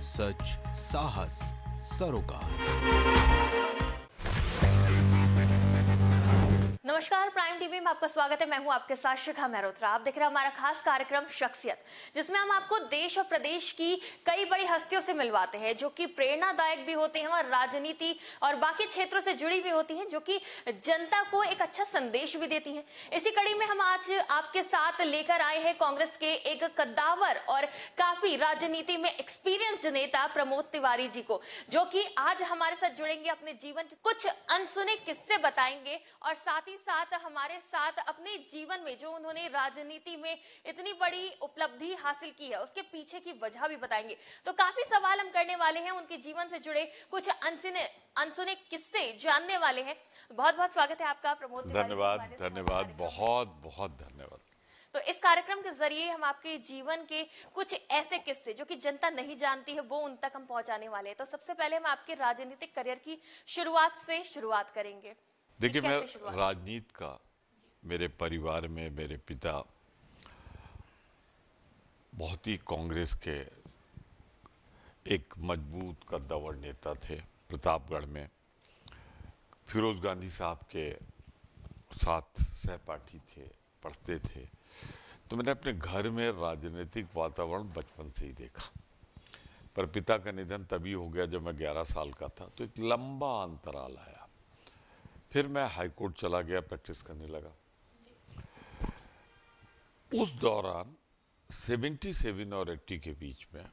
सच साहस सरोकार नमस्कार प्राइम टीवी में आपका स्वागत है मैं हूं आपके साथ शिखा मेहरोत्रा आप देख रहे हैं हमारा खास कार्यक्रम शख्सियत जिसमें हम आपको देश और प्रदेश की कई बड़ी हस्तियों से मिलवाते हैं जो कि प्रेरणादायक भी होते हैं और राजनीति और बाकी क्षेत्रों से जुड़ी भी होती हैं जो कि जनता को एक अच्छा संदेश भी देती है इसी कड़ी में हम आज आपके साथ लेकर आए हैं कांग्रेस के एक कद्दावर और काफी राजनीति में एक्सपीरियंस नेता प्रमोद तिवारी जी को जो की आज हमारे साथ जुड़ेंगे अपने जीवन के कुछ अनसुने किस्से बताएंगे और साथ ही साथ साथ हमारे साथ अपने जीवन में जो उन्होंने राजनीति में इतनी बड़ी उपलब्धि हासिल की है उसके पीछे की वजह भी बताएंगे तो काफी सवाल हम करने वाले हैं उनके जीवन से जुड़े कुछ अनसुने अनसुने किस्से जानने वाले हैं बहुत बहुत स्वागत है आपका प्रमोद धन्यवाद धन्यवाद बहुत बहुत धन्यवाद तो इस कार्यक्रम के जरिए हम आपके जीवन के कुछ ऐसे किस्से जो कि जनता नहीं जानती है वो उन तक हम पहुंचाने वाले हैं तो सबसे पहले हम आपके राजनीतिक करियर की शुरुआत से शुरुआत करेंगे देखिए मैं राजनीत का मेरे परिवार में मेरे पिता बहुत ही कांग्रेस के एक मजबूत कद्दावर नेता थे प्रतापगढ़ में फिरोज गांधी साहब के साथ सहपाठी थे पढ़ते थे तो मैंने अपने घर में राजनीतिक वातावरण बचपन से ही देखा पर पिता का निधन तभी हो गया जब मैं 11 साल का था तो एक लंबा अंतराल आया फिर मैं हाईकोर्ट चला गया प्रैक्टिस करने लगा उस दौरान सेवेंटी सेवन और एट्टी के बीच में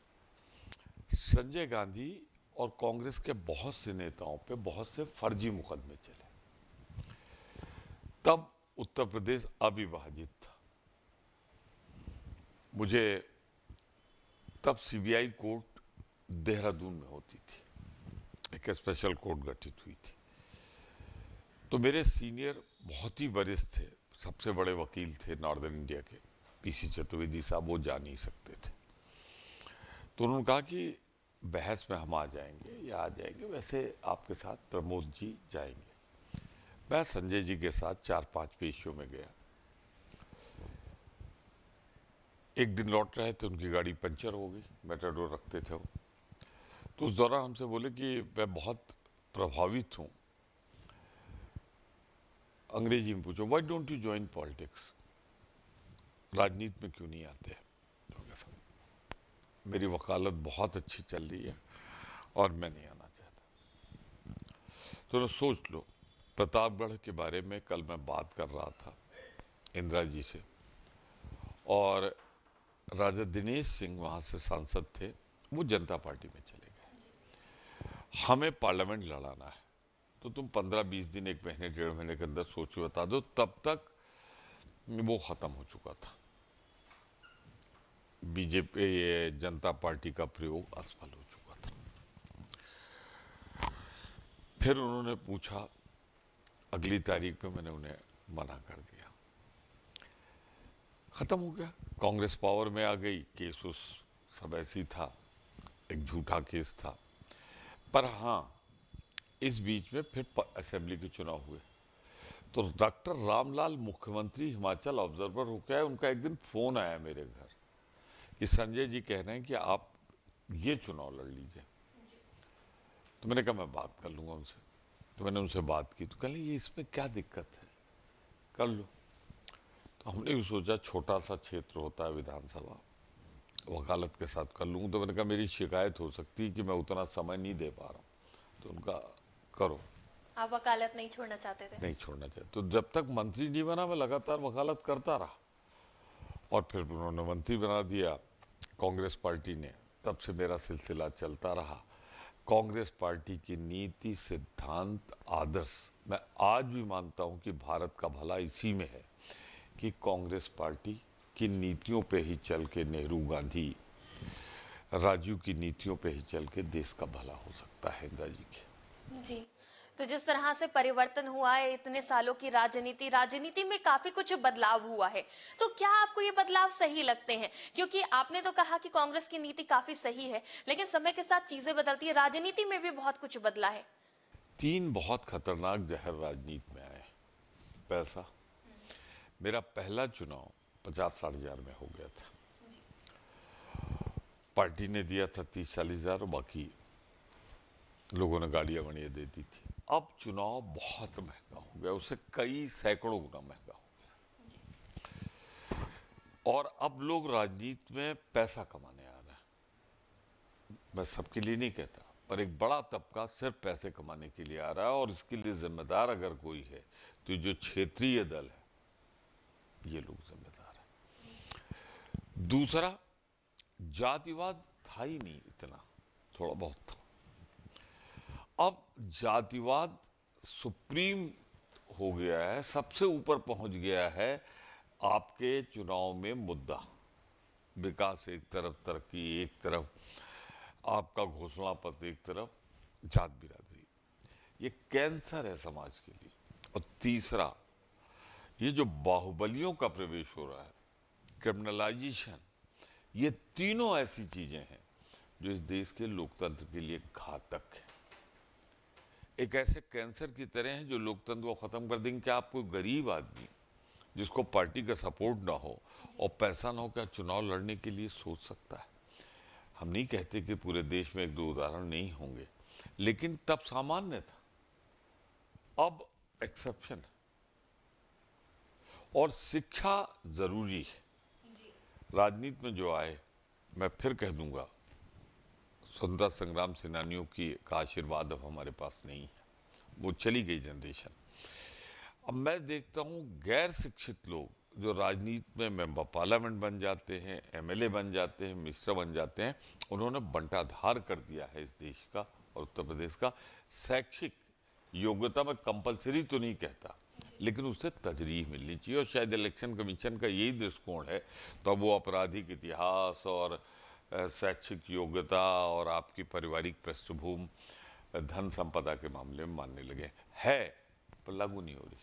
संजय गांधी और कांग्रेस के बहुत से नेताओं पे बहुत से फर्जी मुकदमे चले तब उत्तर प्रदेश अविभाजित था मुझे तब सीबीआई कोर्ट देहरादून में होती थी एक स्पेशल कोर्ट गठित हुई थी तो मेरे सीनियर बहुत ही वरिष्ठ थे सबसे बड़े वकील थे नॉर्दर्न इंडिया के पीसी चतुर्वेदी साहब वो जा नहीं सकते थे तो उन्होंने कहा कि बहस में हम आ जाएंगे या आ जाएंगे वैसे आपके साथ प्रमोद जी जाएंगे मैं संजय जी के साथ चार पांच पेशियों में गया एक दिन लौट रहे थे उनकी गाड़ी पंचर हो गई मेटाडोर रखते थे वो तो उस दौरान हमसे बोले कि मैं बहुत प्रभावित हूँ अंग्रेजी में पूछो why don't you join politics राजनीति में क्यों नहीं आते तो मेरी वकालत बहुत अच्छी चल रही है और मैं नहीं आना चाहता तो ना सोच लो प्रतापगढ़ के बारे में कल मैं बात कर रहा था इंदिरा जी से और राजा दिनेश सिंह वहाँ से सांसद थे वो जनता पार्टी में चले गए हमें पार्लियामेंट लड़ाना है तो तुम पंद्रह बीस दिन एक महीने डेढ़ महीने के अंदर सोच के बता दो तब तक वो ख़त्म हो चुका था बीजेपी जनता पार्टी का प्रयोग असफल हो चुका था फिर उन्होंने पूछा अगली तारीख पे मैंने उन्हें मना कर दिया ख़त्म हो गया कांग्रेस पावर में आ गई केस उस सब ऐसी था एक झूठा केस था पर हाँ इस बीच में फिर असेंबली के चुनाव हुए तो डॉक्टर रामलाल मुख्यमंत्री हिमाचल ऑब्जर्वर हो गया उनका एक दिन फ़ोन आया मेरे घर कि संजय जी कह रहे हैं कि आप ये चुनाव लड़ लीजिए तो मैंने कहा मैं बात कर लूँगा उनसे तो मैंने उनसे बात की तो कहें ये इसमें क्या दिक्कत है कर लो तो हमने भी सोचा छोटा सा क्षेत्र होता है विधानसभा वकालत के साथ कर लूँगा तो मैंने कहा मेरी शिकायत हो सकती है कि मैं उतना समय नहीं दे पा रहा हूँ तो उनका करो आप वकालत नहीं छोड़ना चाहते थे नहीं छोड़ना चाहते तो जब तक मंत्री नहीं बना मैं लगातार वकालत करता रहा और फिर उन्होंने मंत्री बना दिया कांग्रेस पार्टी ने तब से मेरा सिलसिला चलता रहा कांग्रेस पार्टी की नीति सिद्धांत आदर्श मैं आज भी मानता हूं कि भारत का भला इसी में है कि कांग्रेस पार्टी की नीतियों पे ही चल के नेहरू गांधी राजू की नीतियों पे ही चल के देश का भला हो सकता है इंदिरा जी के जी तो जिस तरह से परिवर्तन हुआ है इतने सालों की राजनीति राजनीति में काफी कुछ बदलाव हुआ है तो क्या आपको ये बदलाव सही लगते हैं क्योंकि आपने तो कहा कि कांग्रेस की नीति काफी सही है लेकिन समय के साथ चीजें बदलती है राजनीति में भी बहुत कुछ बदला है तीन बहुत खतरनाक जहर राजनीति में आए पैसा मेरा पहला चुनाव पचास साठ हजार में हो गया था पार्टी ने दिया था तीस चालीस हजार बाकी लोगों ने गालियां वाड़ियाँ दे दी थी अब चुनाव बहुत महंगा हो गया उससे कई सैकड़ों गुना महंगा हो गया और अब लोग राजनीति में पैसा कमाने आ रहे हैं मैं सबके लिए नहीं कहता पर एक बड़ा तबका सिर्फ पैसे कमाने के लिए आ रहा है और इसके लिए जिम्मेदार अगर कोई है तो जो क्षेत्रीय दल है ये लोग जिम्मेदार है दूसरा जातिवाद था ही नहीं इतना थोड़ा बहुत था अब जातिवाद सुप्रीम हो गया है सबसे ऊपर पहुंच गया है आपके चुनाव में मुद्दा विकास एक तरफ तरक्की एक तरफ आपका घोषणा पत्र एक तरफ जात बिरादरी ये कैंसर है समाज के लिए और तीसरा ये जो बाहुबलियों का प्रवेश हो रहा है क्रिमिनलाइजेशन ये तीनों ऐसी चीज़ें हैं जो इस देश के लोकतंत्र के लिए घातक हैं एक ऐसे कैंसर की तरह हैं जो लोकतंत्र को ख़त्म कर देंगे क्या आप कोई गरीब आदमी जिसको पार्टी का सपोर्ट ना हो और पैसा ना हो क्या चुनाव लड़ने के लिए सोच सकता है हम नहीं कहते कि पूरे देश में एक दो उदाहरण नहीं होंगे लेकिन तब सामान्य था अब एक्सेप्शन है और शिक्षा ज़रूरी है राजनीति में जो आए मैं फिर कह दूंगा स्वतंत्रता संग्राम सेनानियों की का आशीर्वाद अब हमारे पास नहीं है वो चली गई जनरेशन अब मैं देखता हूँ गैर शिक्षित लोग जो राजनीति में मेंबर पार्लियामेंट बन जाते हैं एमएलए बन जाते हैं मिनिस्टर बन जाते हैं उन्होंने बंटाधार कर दिया है इस देश का और उत्तर प्रदेश का शैक्षिक योग्यता में कंपलसरी तो नहीं कहता लेकिन उससे तजरीह मिलनी चाहिए और शायद इलेक्शन कमीशन का यही दृष्टिकोण है तो अब वो आपराधिक इतिहास और शैक्षिक योग्यता और आपकी पारिवारिक पृष्ठभूमि धन संपदा के मामले में मानने लगे है पर लागू नहीं हो रही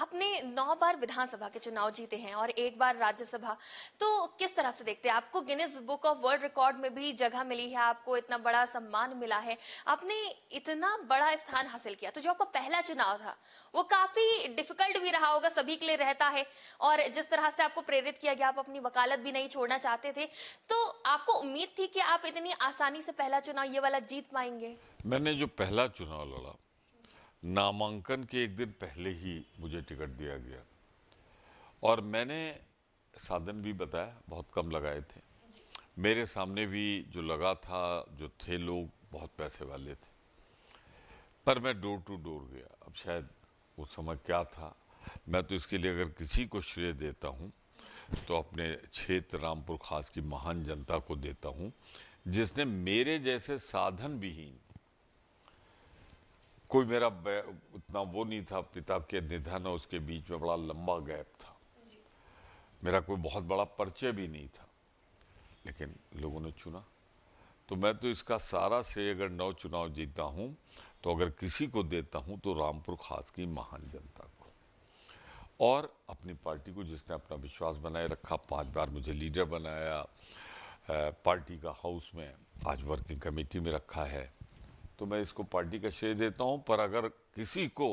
आपने नौ बार विधानसभा के चुनाव जीते हैं और एक बार राज्यसभा तो किस तरह से देखते हैं आपको Guinness Book of World Record में भी जगह मिली है आपको इतना बड़ा सम्मान मिला है आपने इतना बड़ा स्थान हासिल किया तो जो आपका पहला चुनाव था वो काफी डिफिकल्ट भी रहा होगा सभी के लिए रहता है और जिस तरह से आपको प्रेरित किया गया आप अपनी वकालत भी नहीं छोड़ना चाहते थे तो आपको उम्मीद थी कि आप इतनी आसानी से पहला चुनाव ये वाला जीत पाएंगे मैंने जो पहला चुनाव लड़ा नामांकन के एक दिन पहले ही मुझे टिकट दिया गया और मैंने साधन भी बताया बहुत कम लगाए थे मेरे सामने भी जो लगा था जो थे लोग बहुत पैसे वाले थे पर मैं डोर टू डोर गया अब शायद उस समय क्या था मैं तो इसके लिए अगर किसी को श्रेय देता हूँ तो अपने क्षेत्र रामपुर खास की महान जनता को देता हूँ जिसने मेरे जैसे साधन विहीन कोई मेरा उतना वो नहीं था पिता के निधन और उसके बीच में बड़ा लंबा गैप था मेरा कोई बहुत बड़ा परिचय भी नहीं था लेकिन लोगों ने चुना तो मैं तो इसका सारा श्रेय अगर नौ चुनाव जीता हूँ तो अगर किसी को देता हूँ तो रामपुर खास की महान जनता को और अपनी पार्टी को जिसने अपना विश्वास बनाए रखा पांच बार मुझे लीडर बनाया पार्टी का हाउस में आज वर्किंग कमेटी में रखा है तो मैं इसको पार्टी का श्रेय देता हूँ पर अगर किसी को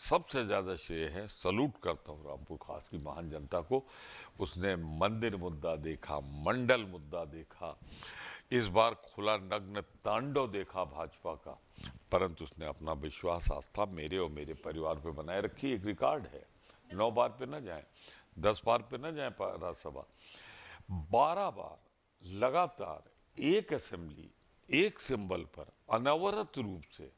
सबसे ज़्यादा श्रेय है सल्यूट करता हूँ रामपुर खास की महान जनता को उसने मंदिर मुद्दा देखा मंडल मुद्दा देखा इस बार खुला नग्न तांडव देखा भाजपा का परंतु उसने अपना विश्वास आस्था मेरे और मेरे परिवार पर बनाए रखी एक रिकॉर्ड है नौ बार पे ना जाए दस बार पे ना जाए राज्यसभा बारह बार लगातार एक असेंबली एक सिंबल पर अनवरत रूप से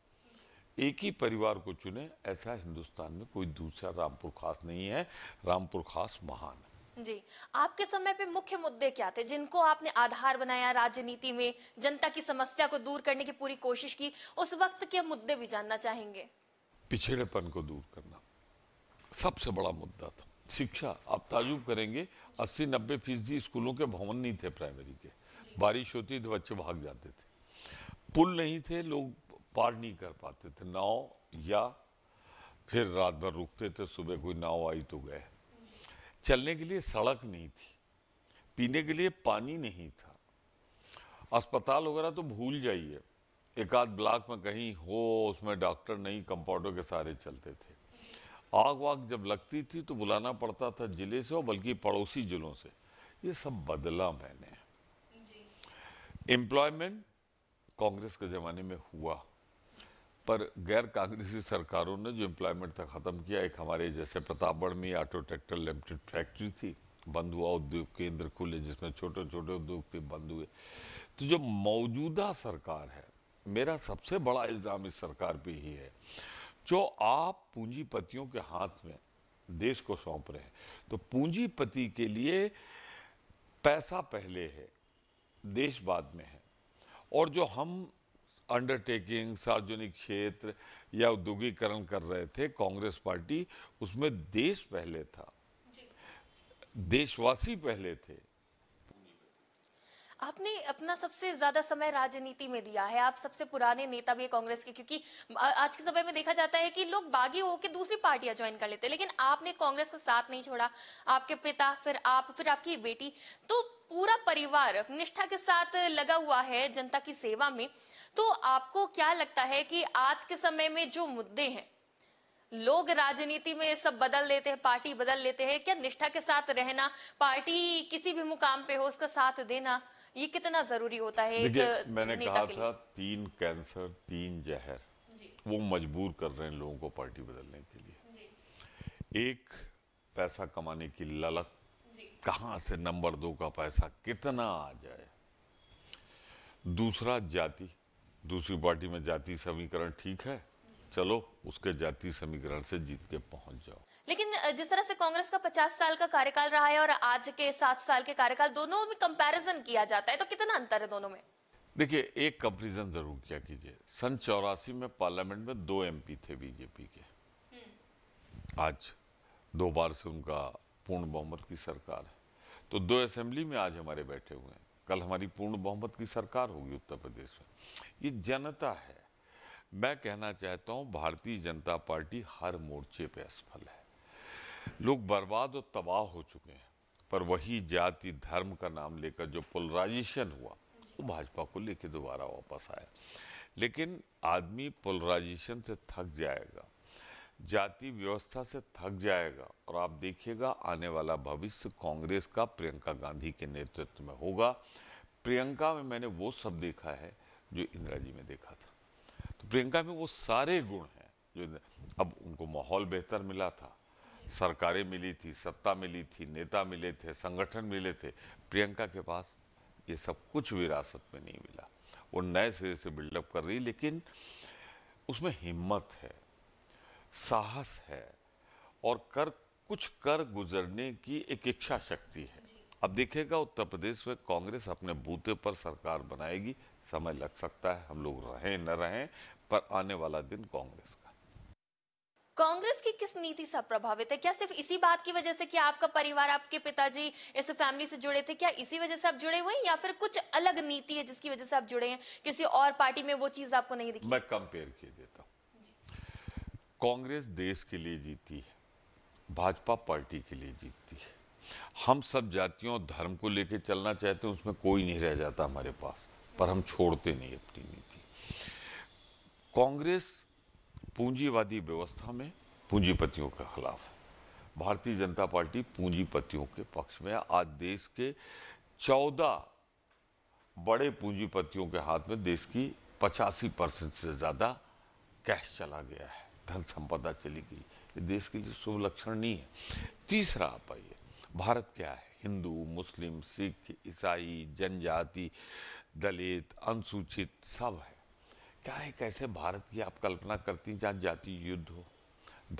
एक ही परिवार को चुने ऐसा हिंदुस्तान में कोई दूसरा रामपुर खास नहीं है रामपुर खास महान जी आपके समय पे मुख्य मुद्दे क्या थे जिनको आपने आधार बनाया राजनीति में जनता की समस्या को दूर करने की पूरी कोशिश की उस वक्त के मुद्दे भी जानना चाहेंगे पिछड़ेपन को दूर करना सबसे बड़ा मुद्दा था शिक्षा आप ताजुब करेंगे 80-90 फीसदी स्कूलों के भवन नहीं थे प्राइमरी के बारिश होती तो बच्चे भाग जाते थे पुल नहीं थे लोग पार नहीं कर पाते थे नाव या फिर रात भर रुकते थे सुबह कोई नाव आई तो गए चलने के लिए सड़क नहीं थी पीने के लिए पानी नहीं था अस्पताल वगैरह तो भूल जाइए एक आध ब्लॉक में कहीं हो उसमें डॉक्टर नहीं कंपाउंडर के सारे चलते थे आग वाग जब लगती थी तो बुलाना पड़ता था जिले से और बल्कि पड़ोसी जिलों से ये सब बदला मैंने एम्प्लॉयमेंट कांग्रेस के ज़माने में हुआ पर गैर कांग्रेसी सरकारों ने जो एम्प्लॉयमेंट था ख़त्म किया एक हमारे जैसे प्रतापगढ़ में ऑटो ट्रैक्टर लिमिटेड फैक्ट्री थी बंद हुआ उद्योग केंद्र खुले जिसमें छोटे छोटे उद्योग थे बंद हुए तो जो मौजूदा सरकार है मेरा सबसे बड़ा इल्ज़ाम इस सरकार पर ही है जो आप पूंजीपतियों के हाथ में देश को सौंप रहे हैं तो पूंजीपति के लिए पैसा पहले है देश बाद में है और जो हम अंडरटेकिंग सार्वजनिक क्षेत्र या औद्योगिकरण कर रहे थे कांग्रेस पार्टी उसमें देश पहले था देशवासी पहले थे आपने अपना सबसे ज्यादा समय राजनीति में दिया है आप सबसे पुराने नेता भी कांग्रेस के क्योंकि आज के समय में देखा जाता है कि लोग बागी होकर दूसरी पार्टियां ज्वाइन कर लेते हैं लेकिन आपने कांग्रेस का साथ नहीं छोड़ा आपके पिता फिर आप फिर आपकी बेटी तो पूरा परिवार निष्ठा के साथ लगा हुआ है जनता की सेवा में तो आपको क्या लगता है कि आज के समय में जो मुद्दे हैं लोग राजनीति में सब बदल लेते हैं पार्टी बदल लेते हैं क्या निष्ठा के साथ रहना पार्टी किसी भी मुकाम पे हो उसका साथ देना ये कितना जरूरी होता है एक मैंने कहा था तीन कैंसर तीन जहर वो मजबूर कर रहे हैं लोगों को पार्टी बदलने के लिए एक पैसा कमाने की ललक कहाँ से नंबर दो का पैसा कितना आ जाए दूसरा जाति दूसरी पार्टी में जाति समीकरण ठीक है चलो उसके जाति समीकरण से जीत के पहुंच जाओ लेकिन जिस तरह से कांग्रेस का 50 साल का कार्यकाल रहा है और आज के सात साल के कार्यकाल दोनों में कंपैरिजन किया जाता है तो कितना अंतर है दोनों में देखिए एक कंपैरिजन जरूर किया कीजिए सन चौरासी में पार्लियामेंट में दो एमपी थे बीजेपी के हम्म। आज दो बार से उनका पूर्ण बहुमत की सरकार है तो दो असेंबली में आज हमारे बैठे हुए हैं कल हमारी पूर्ण बहुमत की सरकार होगी उत्तर प्रदेश में ये जनता है मैं कहना चाहता हूं भारतीय जनता पार्टी हर मोर्चे पे असफल है लोग बर्बाद और तबाह हो चुके हैं पर वही जाति धर्म का नाम लेकर जो पोलराइजेशन हुआ वो भाजपा को लेके दोबारा वापस आया लेकिन आदमी पोलराइजेशन से थक जाएगा जाति व्यवस्था से थक जाएगा और आप देखिएगा आने वाला भविष्य कांग्रेस का प्रियंका गांधी के नेतृत्व में होगा प्रियंका में मैंने वो सब देखा है जो इंदिरा जी में देखा था प्रियंका में वो सारे गुण हैं जो अब उनको माहौल बेहतर मिला था सरकारें मिली थी सत्ता मिली थी नेता मिले थे संगठन मिले थे प्रियंका के पास ये सब कुछ विरासत में नहीं मिला वो नए सिरे से बिल्डअप कर रही लेकिन उसमें हिम्मत है साहस है और कर कुछ कर गुजरने की एक इच्छा शक्ति है अब देखेगा उत्तर प्रदेश में कांग्रेस अपने बूते पर सरकार बनाएगी समय लग सकता है हम लोग रहें न रहें पर आने वाला दिन कांग्रेस का कांग्रेस की किस नीति से प्रभावित है क्या सिर्फ इसी बात की वजह से कि आपका परिवार आपके पिताजी इस फैमिली से जुड़े थे क्या इसी वजह से आप जुड़े हुए हैं या फिर कुछ अलग नीति है जिसकी वजह से आप जुड़े हैं किसी और पार्टी में वो चीज आपको नहीं दिखी मैं कंपेयर किए देता हूँ कांग्रेस देश के लिए जीती है भाजपा पार्टी के लिए जीतती है हम सब जातियों धर्म को लेकर चलना चाहते हैं उसमें कोई नहीं रह जाता हमारे पास पर हम छोड़ते नहीं अपनी नीति कांग्रेस पूंजीवादी व्यवस्था में पूंजीपतियों के खिलाफ है भारतीय जनता पार्टी पूंजीपतियों के पक्ष में आज देश के चौदह बड़े पूंजीपतियों के हाथ में देश की पचासी परसेंट से ज़्यादा कैश चला गया है धन संपदा चली गई ये देश के लिए शुभ लक्षण नहीं है तीसरा आप आइए भारत क्या है हिंदू मुस्लिम सिख ईसाई जनजाति दलित अनुसूचित सब है क्या एक ऐसे भारत की आप कल्पना करती जहाँ जाति युद्ध हो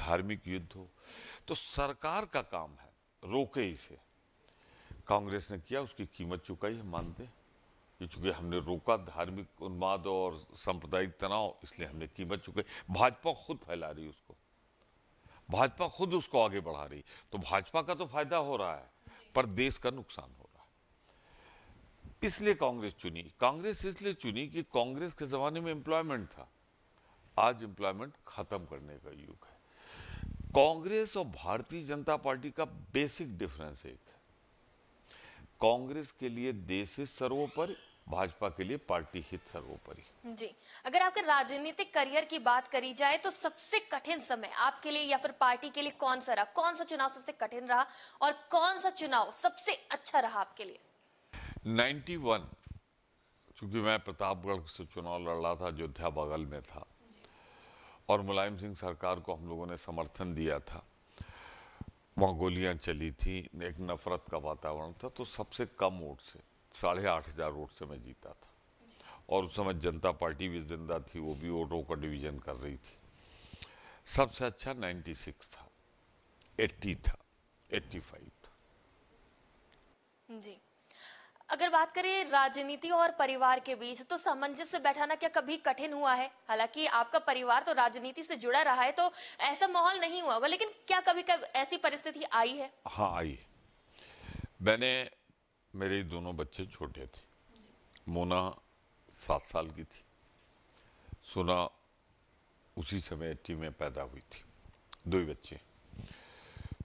धार्मिक युद्ध हो तो सरकार का काम है रोके इसे कांग्रेस ने किया उसकी कीमत चुकाई हम मानते कि चूंकि हमने रोका धार्मिक उन्माद और सांप्रदायिक तनाव इसलिए हमने कीमत चुकाई भाजपा खुद फैला रही उसको भाजपा खुद उसको आगे बढ़ा रही तो भाजपा का तो फायदा हो रहा है पर देश का नुकसान हो रहा है इसलिए कांग्रेस चुनी कांग्रेस इसलिए चुनी कि कांग्रेस के ज़माने में एम्प्लॉयमेंट था आज एम्प्लॉयमेंट ख़त्म करने का युग है कांग्रेस और भारतीय जनता पार्टी का बेसिक डिफरेंस एक है कांग्रेस के लिए देश सर्वोपरि भाजपा के लिए पार्टी हित सर्वोपरि जी अगर आपके राजनीतिक करियर की बात करी जाए तो सबसे कठिन समय आपके लिए या फिर पार्टी के लिए कौन सा रहा कौन सा चुनाव सबसे कठिन रहा और कौन सा चुनाव सबसे अच्छा रहा आपके लिए 91 चूंकि मैं प्रतापगढ़ से चुनाव लड़ रहा था अयोध्या बगल में था और मुलायम सिंह सरकार को हम लोगों ने समर्थन दिया था वहाँ गोलियाँ चली थी एक नफरत का वातावरण था तो सबसे कम वोट से साढ़े आठ हज़ार वोट से मैं जीता था और उस समय जनता पार्टी भी जिंदा थी वो भी वोटों का डिवीज़न कर रही थी सबसे अच्छा 96 था 80 था 85 था जी अगर बात करें राजनीति और परिवार के बीच तो सामंजस्य बैठाना क्या कभी कठिन हुआ है हालांकि आपका परिवार तो राजनीति से जुड़ा रहा है तो ऐसा माहौल नहीं हुआ लेकिन क्या कभी कभी ऐसी परिस्थिति आई है हाँ आई मैंने मेरे दोनों बच्चे छोटे थे मोना सात साल की थी सोना उसी समय एट्टी में पैदा हुई थी दो ही बच्चे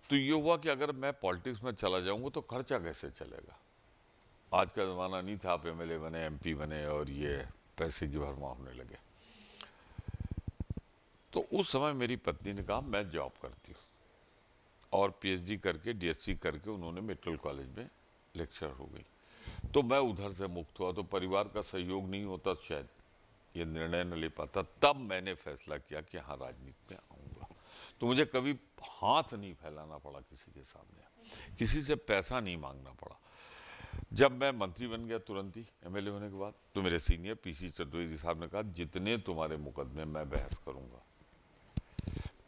तो ये हुआ कि अगर मैं पॉलिटिक्स में चला जाऊंगा तो खर्चा कैसे चलेगा आज का ज़माना नहीं था आप एम बने एम बने और ये पैसे की भरमा होने लगे तो उस समय मेरी पत्नी ने कहा मैं जॉब करती हूँ और पीएचडी करके डीएससी करके उन्होंने मेडिकल कॉलेज में लेक्चर हो गई तो मैं उधर से मुक्त हुआ तो परिवार का सहयोग नहीं होता शायद ये निर्णय न ले पाता तब मैंने फैसला किया कि हाँ राजनीति में आऊँगा तो मुझे कभी हाथ नहीं फैलाना पड़ा किसी के सामने किसी से पैसा नहीं मांगना पड़ा जब मैं मंत्री बन गया तुरंत ही एमएलए होने के बाद तो मेरे सीनियर पीसी चतुर्वेदी साहब ने कहा जितने तुम्हारे मुकदमे मैं बहस करूंगा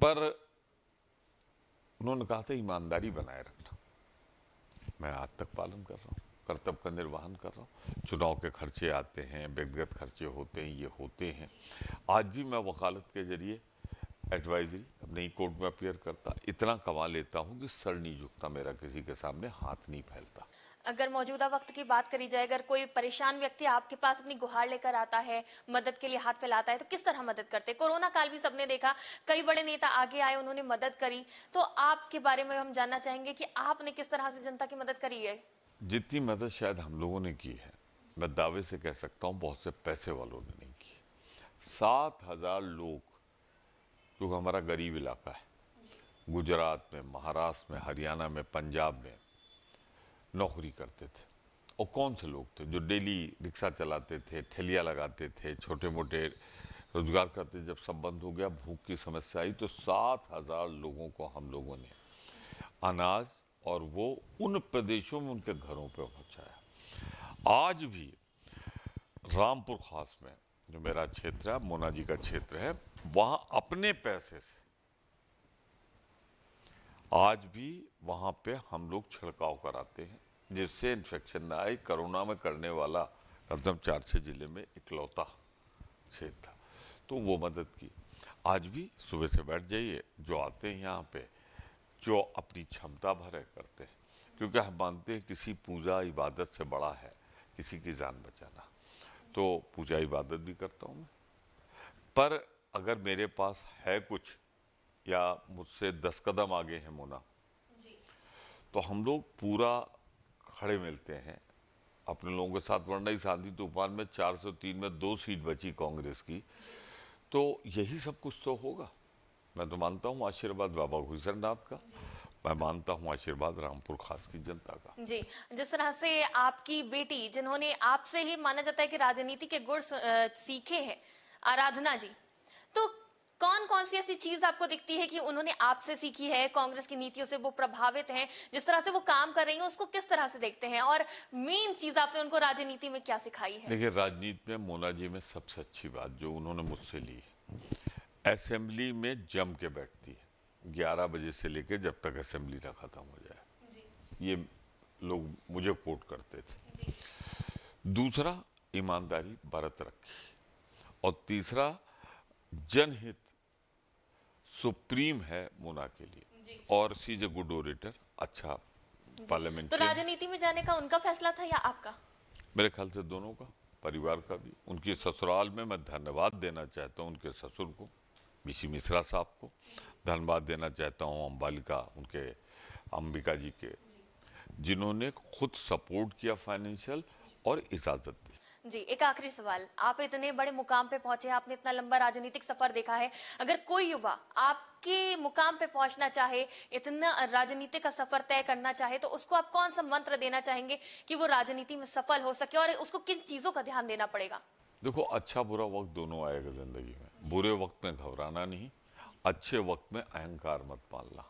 पर उन्होंने कहा था ईमानदारी बनाए रखना मैं आज तक पालन कर रहा हूँ कर्तव्य का निर्वहन कर रहा हूँ चुनाव के खर्चे आते हैं व्यक्तिगत खर्चे होते हैं ये होते हैं आज भी मैं वकालत के जरिए एडवाइजरी नहीं कोर्ट में अपियर करता इतना कमा लेता हूँ कि सर नहीं झुकता मेरा किसी के सामने हाथ नहीं फैलता अगर मौजूदा वक्त की बात करी जाए अगर कोई परेशान व्यक्ति आपके पास अपनी गुहार लेकर आता है मदद के लिए हाथ फैलाता है तो किस तरह मदद करते हैं कोरोना काल भी सबने देखा कई बड़े नेता आगे आए उन्होंने मदद करी तो आपके बारे में हम जानना चाहेंगे कि आपने किस तरह से जनता की मदद करी है जितनी मदद शायद हम लोगों ने की है मैं दावे से कह सकता हूँ बहुत से पैसे वालों ने नहीं की सात हजार लोग जो हमारा गरीब इलाका है गुजरात में महाराष्ट्र में हरियाणा में पंजाब में नौकरी करते थे और कौन से लोग थे जो डेली रिक्शा चलाते थे ठेलिया लगाते थे छोटे मोटे रोजगार करते जब सब बंद हो गया भूख की समस्या आई तो सात हज़ार लोगों को हम लोगों ने अनाज और वो उन प्रदेशों में उनके घरों पर पहुँचाया आज भी रामपुर खास में जो मेरा क्षेत्र है मोना जी का क्षेत्र है वहाँ अपने पैसे से आज भी वहाँ पे हम लोग छिड़काव कराते हैं जिससे इन्फेक्शन ना आए कोरोना में करने वाला कम चार छः जिले में इकलौता खेत था तो वो मदद की आज भी सुबह से बैठ जाइए जो आते हैं यहाँ पे जो अपनी क्षमता भरे करते हैं क्योंकि हम मानते हैं किसी पूजा इबादत से बड़ा है किसी की जान बचाना तो पूजा इबादत भी करता हूँ मैं पर अगर मेरे पास है कुछ या मुझसे दस कदम आगे हैं मोना जी। तो हम लोग पूरा खड़े मिलते हैं अपने लोगों के साथ वरना ही शांति तूफान में 403 में दो सीट बची कांग्रेस की तो यही सब कुछ तो होगा मैं तो मानता हूँ आशीर्वाद बाबा हुसैन नाथ का मैं मानता हूँ आशीर्वाद रामपुर खास की जनता का जी जिस तरह से आपकी बेटी जिन्होंने आपसे ही माना जाता है कि राजनीति के गुण सीखे हैं आराधना जी तो कौन कौन सी ऐसी चीज आपको दिखती है कि उन्होंने आपसे सीखी है कांग्रेस की नीतियों से वो प्रभावित हैं जिस तरह से वो काम कर रही हैं उसको किस तरह से देखते हैं और मेन चीज आपने उनको राजनीति में क्या सिखाई है देखिए राजनीति में मोना जी में सबसे अच्छी बात जो उन्होंने मुझसे ली असेंबली में जम के बैठती है ग्यारह बजे से लेकर जब तक असेंबली ना खत्म हो जाए ये लोग मुझे कोट करते थे दूसरा ईमानदारी बरत रखी और तीसरा जनहित सुप्रीम है मोना के लिए और सी ए गुड ओरिटर अच्छा पार्लियामेंट तो राजनीति में जाने का उनका फैसला था या आपका मेरे ख्याल से दोनों का परिवार का भी उनके ससुराल में मैं धन्यवाद देना चाहता हूँ उनके ससुर को बीसी मिश्रा साहब को धन्यवाद देना चाहता हूँ अम्बालिका उनके अंबिका जी के जिन्होंने खुद सपोर्ट किया फाइनेंशियल और इजाज़त दी जी एक आखिरी सवाल आप इतने बड़े मुकाम पे पहुंचे आपने इतना लंबा राजनीतिक सफर देखा है अगर कोई युवा आपके मुकाम पे पहुंचना चाहे इतना राजनीति का सफर तय करना चाहे तो उसको आप कौन सा मंत्र देना चाहेंगे कि वो राजनीति में सफल हो सके और उसको किन चीजों का ध्यान देना पड़ेगा देखो अच्छा बुरा वक्त दोनों आएगा जिंदगी में बुरे वक्त में घबराना नहीं अच्छे वक्त में अहंकार मत पालना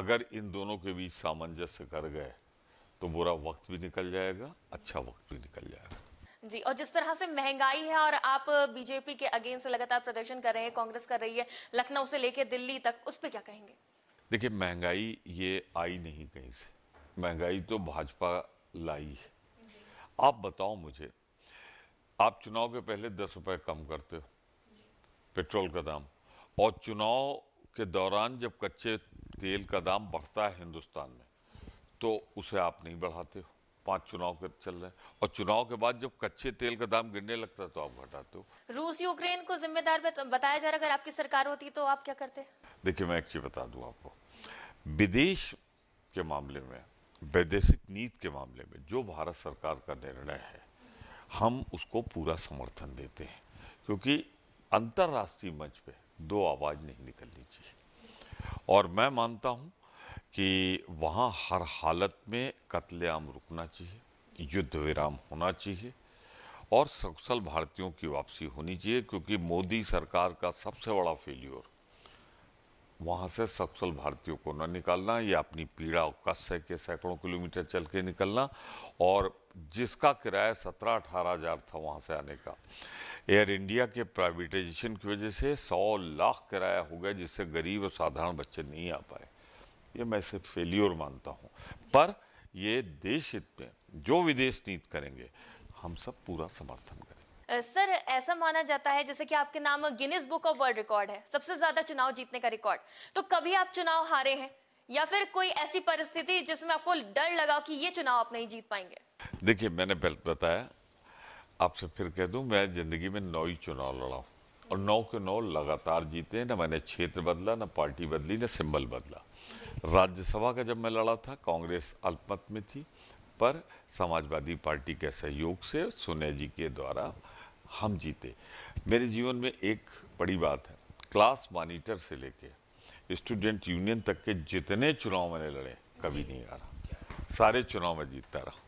अगर इन दोनों के बीच सामंजस्य कर गए तो बुरा वक्त भी निकल जाएगा अच्छा वक्त भी निकल जाएगा जी और जिस तरह से महंगाई है और आप बीजेपी के अगेंस्ट लगातार प्रदर्शन कर रहे हैं कांग्रेस कर रही है लखनऊ से लेकर दिल्ली तक उस पर क्या कहेंगे देखिए महंगाई ये आई नहीं कहीं से महंगाई तो भाजपा लाई है आप बताओ मुझे आप चुनाव के पहले दस रुपए कम करते हो पेट्रोल का दाम और चुनाव के दौरान जब कच्चे तेल का दाम बढ़ता है हिंदुस्तान में तो उसे आप नहीं बढ़ाते हो पांच चुनाव के चल रहे हैं और चुनाव के बाद जब कच्चे तेल का दाम गिरने लगता है तो आप घटाते हो रूस यूक्रेन को जिम्मेदार बताया जा रहा अगर आपकी सरकार होती तो आप क्या करते देखिए मैं एक चीज़ बता दूं आपको विदेश के मामले में वैदेशिक नीति के मामले में जो भारत सरकार का निर्णय है हम उसको पूरा समर्थन देते हैं क्योंकि अंतर्राष्ट्रीय मंच पे दो आवाज़ नहीं निकलनी चाहिए और मैं मानता हूँ कि वहाँ हर हालत में कत्लेआम रुकना चाहिए युद्ध विराम होना चाहिए और सकुशल भारतीयों की वापसी होनी चाहिए क्योंकि मोदी सरकार का सबसे बड़ा फेल्योर वहाँ से सकुशल भारतीयों को न निकालना या अपनी पीड़ा और कस है के सैकड़ों किलोमीटर चल के निकलना और जिसका किराया सत्रह अठारह हज़ार था वहाँ से आने का एयर इंडिया के प्राइवेटाइजेशन की वजह से सौ लाख किराया हो गया जिससे गरीब और साधारण बच्चे नहीं आ पाए ये मैं इसे फेल्योर मानता हूँ पर ये देश हित में जो विदेश नीति करेंगे हम सब पूरा समर्थन करेंगे सर ऐसा माना जाता है जैसे कि आपके नाम Guinness Book of World Record है सबसे ज्यादा चुनाव जीतने का रिकॉर्ड तो कभी आप चुनाव हारे हैं या फिर कोई ऐसी परिस्थिति जिसमें आपको डर लगा कि ये चुनाव आप नहीं जीत पाएंगे देखिए मैंने बताया आपसे फिर कह दूं मैं जिंदगी में नौ ही चुनाव लड़ा हूं और नौ के नौ लगातार जीते ना मैंने क्षेत्र बदला ना पार्टी बदली ना सिंबल बदला राज्यसभा का जब मैं लड़ा था कांग्रेस अल्पमत में थी पर समाजवादी पार्टी के सहयोग से सोनिया जी के द्वारा हम जीते मेरे जीवन में एक बड़ी बात है क्लास मॉनिटर से लेके स्टूडेंट यूनियन तक के जितने चुनाव मैंने लड़े कभी नहीं आ रहा सारे चुनाव में जीतता रहा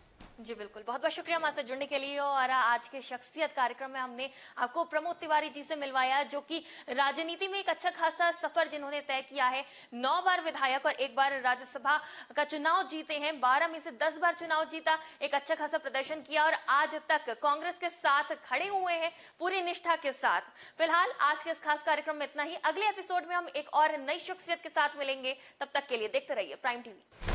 जी बिल्कुल बहुत बहुत शुक्रिया हमारे साथ जुड़ने के लिए और आज के शख्सियत कार्यक्रम में हमने आपको प्रमोद तिवारी जी से मिलवाया जो कि राजनीति में एक अच्छा खासा सफर जिन्होंने तय किया है नौ बार विधायक और एक बार राज्यसभा का चुनाव जीते हैं बारह में से दस बार चुनाव जीता एक अच्छा खासा प्रदर्शन किया और आज तक कांग्रेस के साथ खड़े हुए हैं पूरी निष्ठा के साथ फिलहाल आज के इस खास कार्यक्रम में इतना ही अगले एपिसोड में हम एक और नई शख्सियत के साथ मिलेंगे तब तक के लिए देखते रहिए प्राइम टीवी